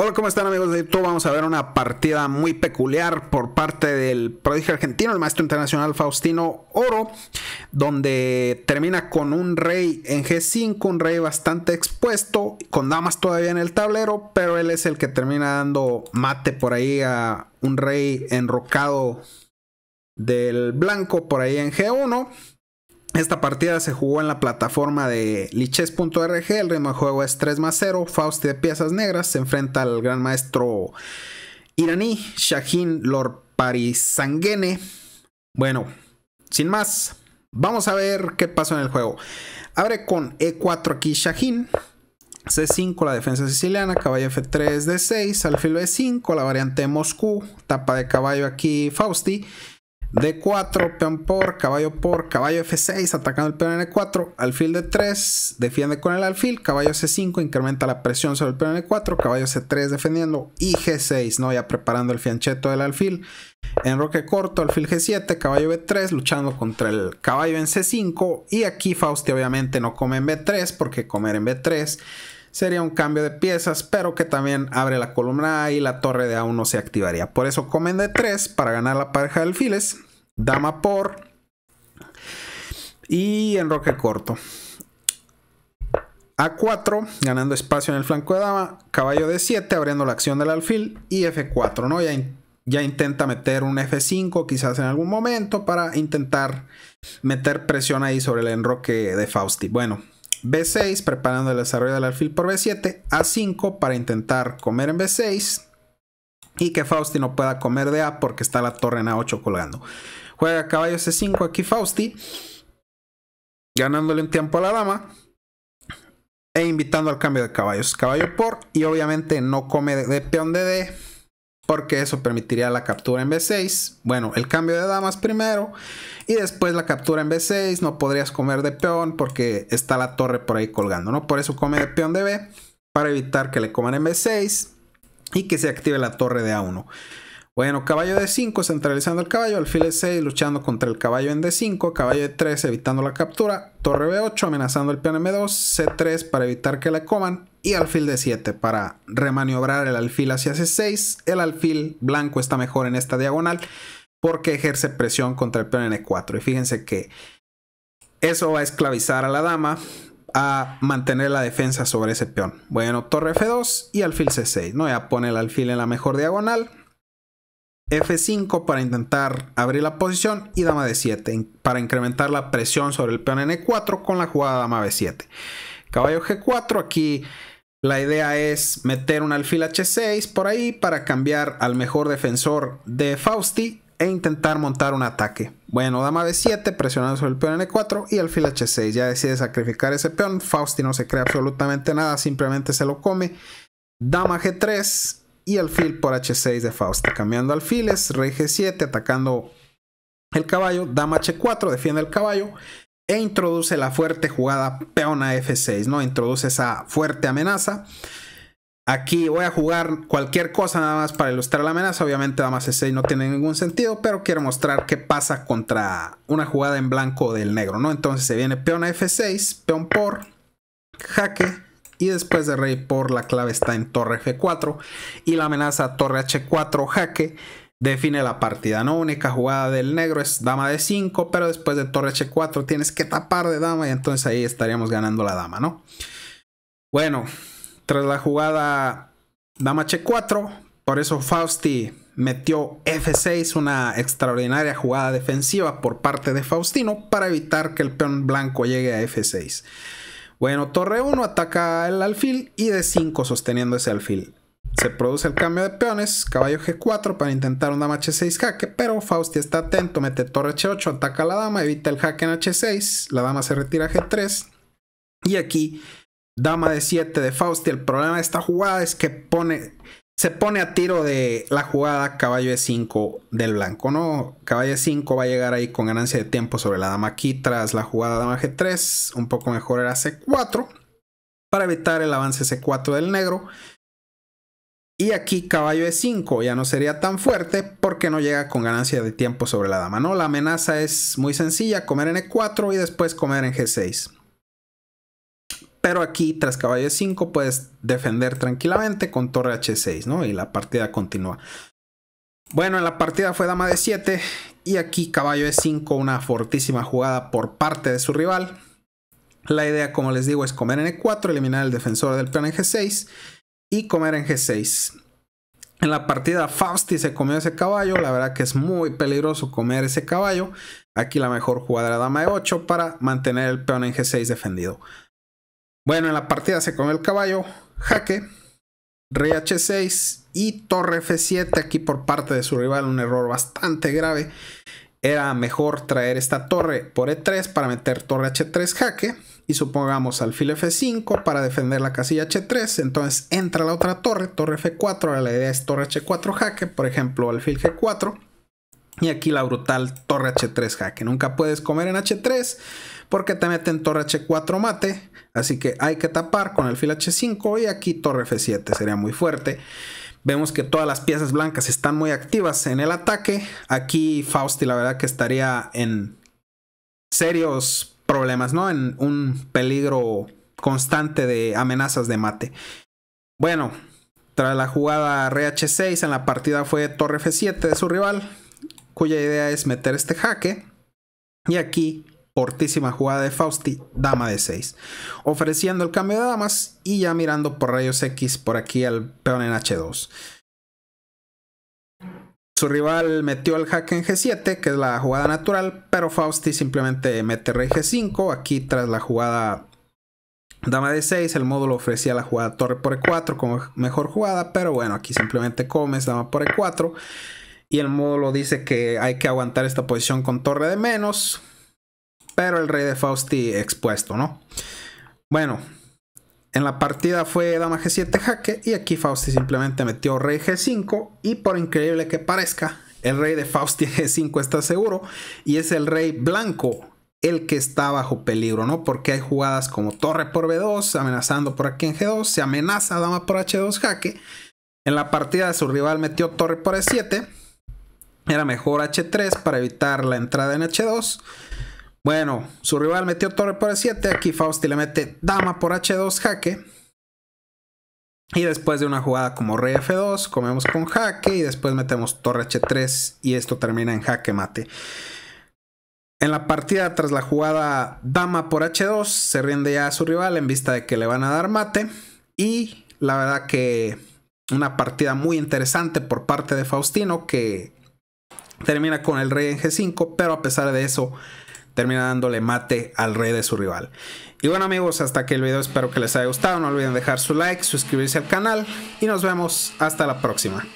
Hola, ¿cómo están amigos de YouTube? Vamos a ver una partida muy peculiar por parte del prodigio argentino, el maestro internacional Faustino Oro, donde termina con un rey en G5, un rey bastante expuesto, con damas todavía en el tablero, pero él es el que termina dando mate por ahí a un rey enrocado del blanco por ahí en G1. Esta partida se jugó en la plataforma de liches.org, el ritmo de juego es 3 más 0, Fausti de piezas negras se enfrenta al gran maestro iraní Shahin Parisangene. Bueno, sin más, vamos a ver qué pasó en el juego. Abre con E4 aquí Shahin, C5 la defensa siciliana, caballo F3 D6, alfil B5, la variante Moscú, tapa de caballo aquí Fausti. D4, peón por, caballo por, caballo F6, atacando el peón en E4, alfil D3, defiende con el alfil, caballo C5, incrementa la presión sobre el peón en E4, caballo C3 defendiendo y G6, ¿no? Ya preparando el fiancheto del alfil. Enroque corto, alfil G7, caballo B3, luchando contra el caballo en C5 y aquí Fausti obviamente no come en B3 porque comer en B3 sería un cambio de piezas, pero que también abre la columna A y la torre de A1 se activaría. Por eso comen d 3 para ganar la pareja de alfiles dama por y enroque corto. A4, ganando espacio en el flanco de dama, caballo de 7 abriendo la acción del alfil y F4, ¿no? Ya, ya intenta meter un F5 quizás en algún momento para intentar meter presión ahí sobre el enroque de Fausti. Bueno, B6 preparando el desarrollo del alfil por B7, A5 para intentar comer en B6 y que Fausti no pueda comer de A porque está la torre en A8 colgando. Juega caballo C5 aquí Fausti. Ganándole un tiempo a la dama. E invitando al cambio de caballos. Caballo por. Y obviamente no come de, peón de D. Porque eso permitiría la captura en B6. Bueno, el cambio de damas primero. Y después la captura en B6. No podrías comer de peón porque está la torre por ahí colgando. ¿no? Por eso come de peón de B. Para evitar que le coman en B6. Y que se active la torre de A1. Bueno, caballo de 5 centralizando el caballo, alfil de 6 luchando contra el caballo en D5, caballo de 3 evitando la captura, torre B8 amenazando el peón M2, C3 para evitar que la coman y alfil de 7 para remaniobrar el alfil hacia C6. El alfil blanco está mejor en esta diagonal porque ejerce presión contra el peón en N4 e y fíjense que eso va a esclavizar a la dama a mantener la defensa sobre ese peón. Bueno, torre F2 y alfil C6, ¿no? Ya pone el alfil en la mejor diagonal F5 para intentar abrir la posición y dama D7 para incrementar la presión sobre el peón n 4 con la jugada dama B7. Caballo G4, aquí la idea es meter un alfil H6 por ahí para cambiar al mejor defensor de Fausti e intentar montar un ataque. Bueno, dama B7 presionando sobre el peón n 4 y alfil H6. Ya decide sacrificar ese peón, Fausti no se cree absolutamente nada, simplemente se lo come. Dama G3 y alfil por h6 de Fausta. Cambiando alfiles, rey g7, atacando el caballo, dama h4, defiende el caballo e introduce la fuerte jugada peona f6, ¿no? Introduce esa fuerte amenaza. Aquí voy a jugar cualquier cosa nada más para ilustrar la amenaza. Obviamente dama c6 no tiene ningún sentido, pero quiero mostrar qué pasa contra una jugada en blanco del negro, ¿no? Entonces se viene peona f6, peón por, jaque, y después de rey por la clave está en torre F4 y la amenaza torre H4 jaque define la partida, ¿no? Única jugada del negro es dama de 5, pero después de torre H4 tienes que tapar de dama y entonces ahí estaríamos ganando la dama, ¿no? Bueno, tras la jugada dama H4, por eso Fausti metió F6, una extraordinaria jugada defensiva por parte de Faustino para evitar que el peón blanco llegue a F6. Bueno, torre 1 ataca el alfil y D5 sosteniendo ese alfil. Se produce el cambio de peones, caballo G4 para intentar un dama H6 jaque, pero Fausti está atento, mete torre H8, ataca a la dama, evita el jaque en H6, la dama se retira a G3. Y aquí, dama d 7 de Fausti. el problema de esta jugada es que pone se pone a tiro de la jugada caballo e 5 del blanco, ¿no? Caballo e 5 va a llegar ahí con ganancia de tiempo sobre la dama aquí tras la jugada dama G3, un poco mejor era C4 para evitar el avance C4 del negro. Y aquí caballo e 5 ya no sería tan fuerte porque no llega con ganancia de tiempo sobre la dama, ¿no? La amenaza es muy sencilla, comer en E4 y después comer en G6. Pero aquí, tras caballo e5, puedes defender tranquilamente con torre h6, Y la partida continúa. Bueno, en la partida fue dama de 7 y aquí caballo e5, una fortísima jugada por parte de su rival. La idea, como les digo, es comer en e4, eliminar el defensor del peón en g6 y comer en g6. En la partida Fausti se comió ese caballo, la verdad que es muy peligroso comer ese caballo. Aquí la mejor jugada era dama de 8 para mantener el peón en g6 defendido. Bueno, en la partida se come el caballo, jaque, rey h6 y torre f7 aquí por parte de su rival, un error bastante grave. Era mejor traer esta torre por e3 para meter torre h3 jaque y supongamos alfil f5 para defender la casilla h3, entonces entra la otra torre, torre f4, ahora la idea es torre h4 jaque, por ejemplo alfil g4 y aquí la brutal torre h3 jaque, nunca puedes comer en h3 porque te meten torre H4 mate, así que hay que tapar con el fil H5 y aquí torre F7 sería muy fuerte. Vemos que todas las piezas blancas están muy activas en el ataque. Aquí Fausti la verdad que estaría en serios problemas, ¿no? En un peligro constante de amenazas de mate. Bueno, tras la jugada RH6 en la partida fue torre F7 de su rival, cuya idea es meter este jaque. Y aquí cortísima jugada de Fausti, dama de 6, ofreciendo el cambio de damas y ya mirando por rayos X por aquí al peón en H2. Su rival metió el hack en G7, que es la jugada natural, pero Fausti simplemente mete rey G5. Aquí tras la jugada dama de 6, el módulo ofrecía la jugada torre por E4 como mejor jugada, pero bueno, aquí simplemente comes dama por E4. Y el módulo dice que hay que aguantar esta posición con torre de menos pero el rey de Fausti expuesto, ¿no? Bueno, en la partida fue dama g7 jaque y aquí Fausti simplemente metió rey g5 y por increíble que parezca, el rey de Fausti g5 está seguro y es el rey blanco el que está bajo peligro, ¿no? Porque hay jugadas como torre por b2, amenazando por aquí en g2, se amenaza dama por h2 jaque. En la partida de su rival metió torre por e7. Era mejor h3 para evitar la entrada en h2. Bueno, su rival metió torre por E7. Aquí Fausti le mete dama por H2 jaque. Y después de una jugada como rey F2, comemos con jaque y después metemos torre H3 y esto termina en jaque mate. En la partida, tras la jugada dama por H2, se rinde ya a su rival en vista de que le van a dar mate. Y la verdad que una partida muy interesante por parte de Faustino que termina con el rey en G5, pero a pesar de eso termina dándole mate al rey de su rival. Y bueno amigos, hasta aquí el video, espero que les haya gustado, no olviden dejar su like, suscribirse al canal y nos vemos hasta la próxima.